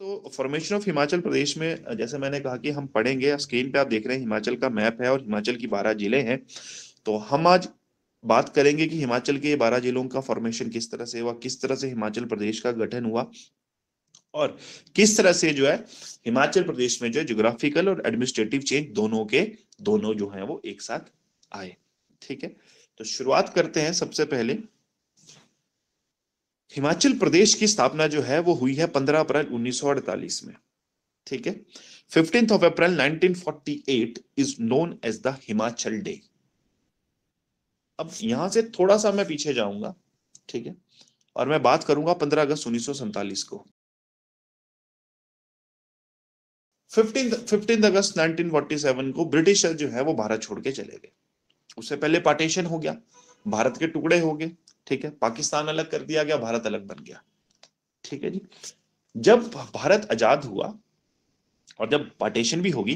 तो formation of Himachal प्रदेश में जैसे मैंने कहा कि हम पढ़ेंगे स्क्रीन पे आप देख रहे हैं हिमाचल का मैप है और हिमाचल की बारह जिले हैं तो हम आज बात करेंगे कि हिमाचल के बारह जिलों का फॉर्मेशन किस तरह से हुआ किस तरह से हिमाचल प्रदेश का गठन हुआ और किस तरह से जो है हिमाचल प्रदेश में जो है जोग्राफिकल और एडमिनिस्ट्रेटिव चेंज दोनों के दोनों जो है वो एक साथ आए ठीक है तो शुरुआत करते हैं सबसे पहले हिमाचल प्रदेश की स्थापना जो है वो हुई है 15 अप्रैल 1948 में ठीक है fifteenth of April 1948 is known as the Himachal day अब यहां से थोड़ा सा मैं पीछे जाऊंगा ठीक है और मैं बात करूंगा 15 अगस्त उन्नीस को अगस्त 1947 को ब्रिटिशर जो है वो भारत छोड़ के चले गए उससे पहले पार्टीशन हो गया भारत के टुकड़े हो गए ठीक है पाकिस्तान अलग कर दिया गया भारत अलग बन गया ठीक है जी जब भारत आजाद हुआ और जब पार्टीशन भी होगी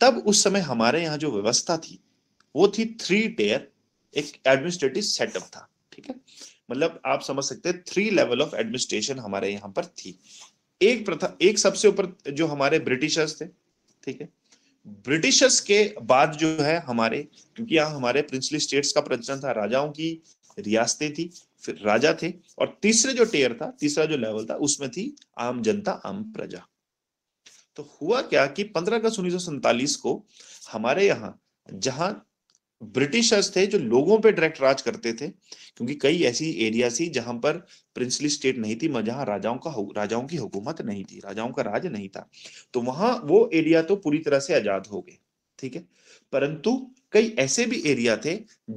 तब उस समय हमारे यहाँ जो व्यवस्था थी वो थी थ्री टेयर एक एडमिनिस्ट्रेटिव सेटअप था ठीक है मतलब आप समझ सकते हैं थ्री लेवल ऑफ एडमिनिस्ट्रेशन हमारे यहाँ पर थी एक प्रथा एक सबसे ऊपर जो हमारे ब्रिटिशर्स थे ठीक है ब्रिटिशर्स के बाद जो है हमारे क्योंकि यहाँ हमारे प्रिंसली स्टेट्स का प्रचलन था राजाओं की रियासतें थी फिर राजा थे और तीसरे जो टेयर था तीसरा जो लेवल था उसमें थी आम जनता आम प्रजा तो हुआ क्या कि 15 अगस्त उन्नीस को हमारे यहाँ जहां ब्रिटिशर्स थे जो लोगों पे डायरेक्ट राज करते थे क्योंकि कई ऐसी एरिया थी जहां पर प्रिंसली स्टेट नहीं थी जहां राजाओं का राजाओं की हुकूमत नहीं थी राजाओं का राज नहीं था तो वहां वो एरिया तो पूरी तरह से आजाद हो गए ठीक है परंतु कई ऐसे भी एरिया थे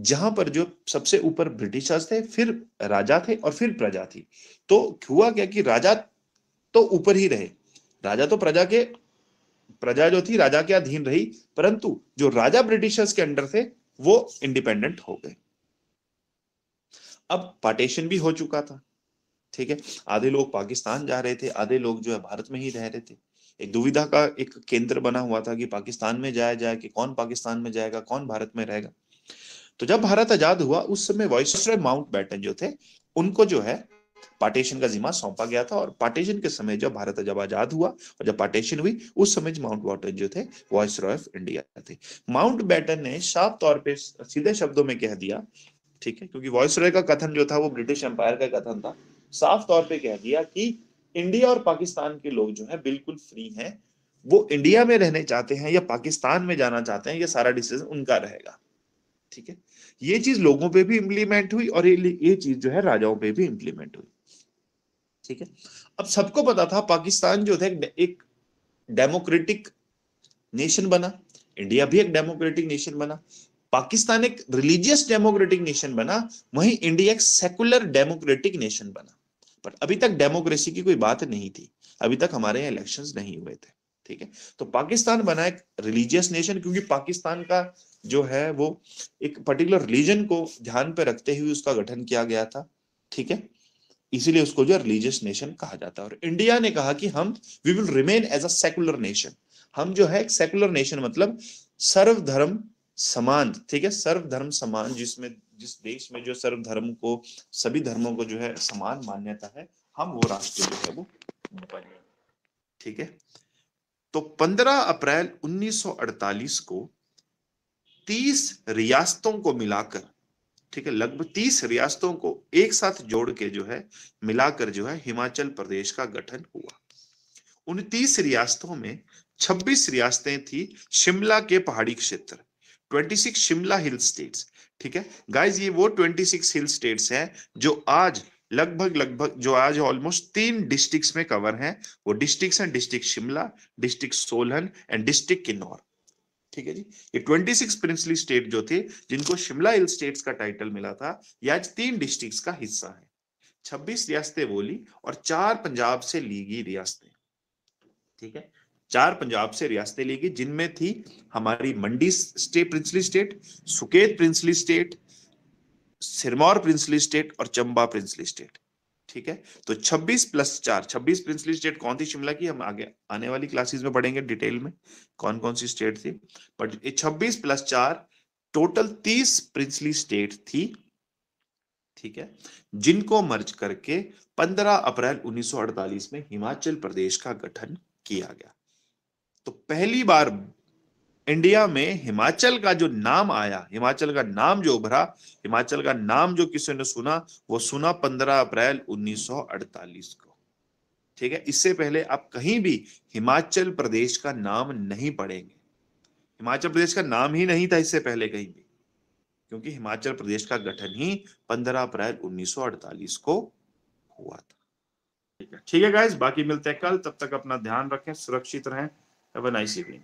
जहां पर जो सबसे ऊपर ब्रिटिशर्स थे फिर राजा थे और फिर प्रजा थी तो हुआ क्या कि राजा तो ऊपर ही रहे राजा तो प्रजा के प्रजा जो थी राजा के अधीन रही परंतु जो राजा ब्रिटिशर्स के अंडर थे वो इंडिपेंडेंट हो गए अब पार्टीशन भी हो चुका था ठीक है आधे लोग पाकिस्तान जा रहे थे आधे लोग जो है भारत में ही रह रहे थे एक दुविधा का एक केंद्र बना हुआ था कि पाकिस्तान में जाया जाए कि कौन पाकिस्तान में जाएगा कौन भारत में रहेगा तो जब भारत आजाद हुआ उस समय वॉइस माउंट बैटन जो थे उनको जो है पार्टीशन का जिम्मा सौंपा गया था और पार्टीशन के समय जब भारत जब आजाद हुआ और जब पार्टीशन हुई उस समय माउंट बैटन जो थे वॉइस रॉय ऑफ इंडिया थे माउंट बैटन ने साफ तौर पे सीधे शब्दों में कह दिया ठीक है क्योंकि वॉइस रॉय का कथन जो था वो ब्रिटिश एम्पायर का कथन था साफ तौर पे कह दिया कि इंडिया और पाकिस्तान के लोग जो है बिल्कुल फ्री हैं वो इंडिया में रहने चाहते हैं या पाकिस्तान में जाना चाहते हैं ये सारा डिसीजन उनका रहेगा ठीक है ये चीज लोगों पे भी इम्प्लीमेंट हुई और ये चीज जो है राजाओं पे भी इम्प्लीमेंट हुई ठीक है अब सबको पता था पाकिस्तान जो था एक डेमोक्रेटिक नेशन बना इंडिया भी एक डेमोक्रेटिक नेशन बना पाकिस्तान एक रिलीजियस डेमोक्रेटिक नेशन बना वहीं इंडिया एक सेकुलर डेमोक्रेटिक नेशन बना पर अभी तक डेमोक्रेसी की कोई बात नहीं थी अभी तक हमारे यहाँ इलेक्शन नहीं हुए थे ठीक है तो पाकिस्तान बना एक रिलीजियस नेशन क्योंकि पाकिस्तान का जो है वो एक पर्टिकुलर रिलीजन को ध्यान पे रखते हुए उसका गठन किया गया था ठीक है इसीलिए उसको जो रिलीजियस नेशन कहा जाता है और इंडिया ने कहा कि हम we will remain as a secular nation हम जो है एक सेकुलर नेशन मतलब सर्वधर्म समान ठीक है सर्वधर्म समान जिसमें जिस देश में जो सर्वधर्म को सभी धर्मों को जो है समान मान्यता है हम वो राष्ट्र जो है वो बने ठीक है तो 15 अप्रैल 1948 को 30 रियासतों को मिलाकर ठीक है लगभग 30 रियासतों को एक साथ जोड़ के जो है मिलाकर जो है हिमाचल प्रदेश का गठन हुआ उन 30 रियासतों में 26 रियासतें थी शिमला के पहाड़ी क्षेत्र 26 शिमला हिल स्टेट्स ठीक है गाइज ये वो 26 हिल स्टेट्स हैं जो आज लगभग लगभग जो आज ऑलमोस्ट तीन डिस्ट्रिक्ट्स में कवर हैं वो डिस्ट्रिक्ट्स हैं district Shimla district Solan and district Kinnaur ठीक है जी ये 26 प्रिंसली स्टेट जो थे जिनको शिमला हिल स्टेट्स का टाइटल मिला था ये आज तीन डिस्ट्रिक्ट का हिस्सा है छब्बीस रियासतें बोली और चार पंजाब से ली गई रियासतें ठीक है चार पंजाब से रियासतें ली गई जिनमें थी हमारी Mandi state princely state Suket princely state Sirmaur princely state और चंबा प्रिंसली स्टेट ठीक है तो 26 प्लस चार छब्बीस प्रिंसली स्टेट कौन थी शिमला की हम आगे आने वाली क्लासेस में पढ़ेंगे डिटेल में कौन कौन सी स्टेट थी बट ये छब्बीस प्लस चार टोटल तीस प्रिंसली स्टेट थी ठीक है जिनको मर्ज करके 15 अप्रैल 1948 में हिमाचल प्रदेश का गठन किया गया तो पहली बार इंडिया में हिमाचल का जो नाम आया हिमाचल का नाम जो उभरा हिमाचल का नाम जो किसी ने सुना वो सुना 15 अप्रैल 1948 को ठीक है इससे पहले आप कहीं भी हिमाचल प्रदेश का नाम नहीं पढ़ेंगे हिमाचल प्रदेश का नाम ही नहीं था इससे पहले कहीं भी क्योंकि हिमाचल प्रदेश का गठन ही 15 अप्रैल 1948 को हुआ था ठीक है ठीक है गाइस बाकी मिलते हैं कल तब तक अपना ध्यान रखें सुरक्षित रहें Have a nice evening.